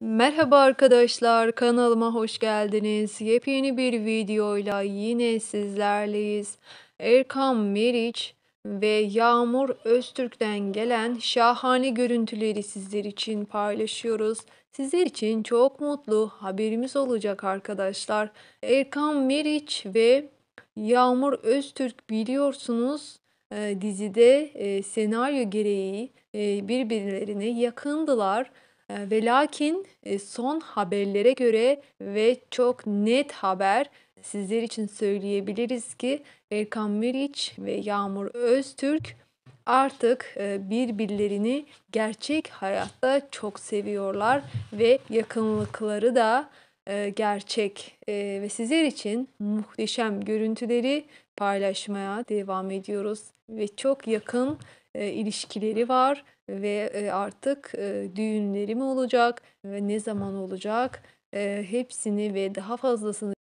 Merhaba arkadaşlar kanalıma hoş geldiniz. Yepyeni bir videoyla yine sizlerleyiz. Erkan Meriç ve Yağmur Öztürk'ten gelen şahane görüntüleri sizler için paylaşıyoruz. Sizler için çok mutlu haberimiz olacak arkadaşlar. Erkan Meriç ve Yağmur Öztürk biliyorsunuz e, dizide e, senaryo gereği e, birbirlerine yakındılar. Ve lakin son haberlere göre ve çok net haber sizler için söyleyebiliriz ki Erkan Meriç ve Yağmur Öztürk artık birbirlerini gerçek hayatta çok seviyorlar ve yakınlıkları da gerçek ve sizler için muhteşem görüntüleri paylaşmaya devam ediyoruz ve çok yakın e, ilişkileri var ve e, artık e, düğünleri mi olacak ve ne zaman olacak e, hepsini ve daha fazlasını